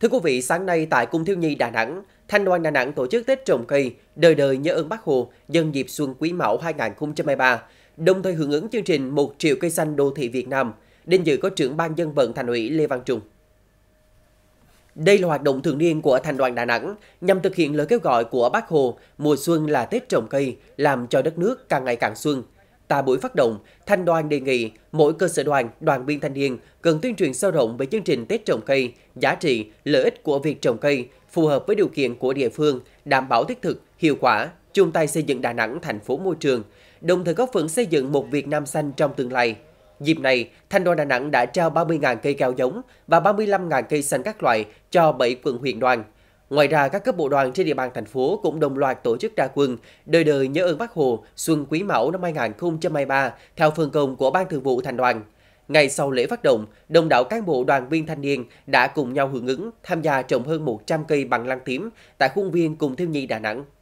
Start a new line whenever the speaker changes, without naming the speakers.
Thưa quý vị, sáng nay tại Cung Thiếu Nhi Đà Nẵng, Thanh đoàn Đà Nẵng tổ chức Tết trồng cây đời đời nhớ ơn Bác Hồ nhân dịp xuân Quý Mão 2023, đồng thời hưởng ứng chương trình 1 triệu cây xanh đô thị Việt Nam. Đến dự có trưởng ban dân vận thành ủy Lê Văn Trung. Đây là hoạt động thường niên của Thành đoàn Đà Nẵng nhằm thực hiện lời kêu gọi của Bác Hồ mùa xuân là Tết trồng cây, làm cho đất nước càng ngày càng xuân – Tại buổi phát động, Thanh đoàn đề nghị mỗi cơ sở đoàn, đoàn viên thanh niên cần tuyên truyền sâu rộng về chương trình Tết trồng cây, giá trị, lợi ích của việc trồng cây, phù hợp với điều kiện của địa phương, đảm bảo thiết thực, hiệu quả, chung tay xây dựng Đà Nẵng thành phố môi trường, đồng thời góp phần xây dựng một Việt Nam xanh trong tương lai. Dịp này, Thanh đoàn Đà Nẵng đã trao 30.000 cây cao giống và 35.000 cây xanh các loại cho 7 quận huyện đoàn – Ngoài ra, các cấp bộ đoàn trên địa bàn thành phố cũng đồng loạt tổ chức ra quân đời đời nhớ ơn Bác Hồ xuân quý mão năm 2023 theo phân công của Ban Thường vụ Thành đoàn. Ngày sau lễ phát động, đông đảo cán bộ đoàn viên thanh niên đã cùng nhau hưởng ứng tham gia trồng hơn 100 cây bằng lăng tím tại khuôn viên cùng thiếu nhi Đà Nẵng.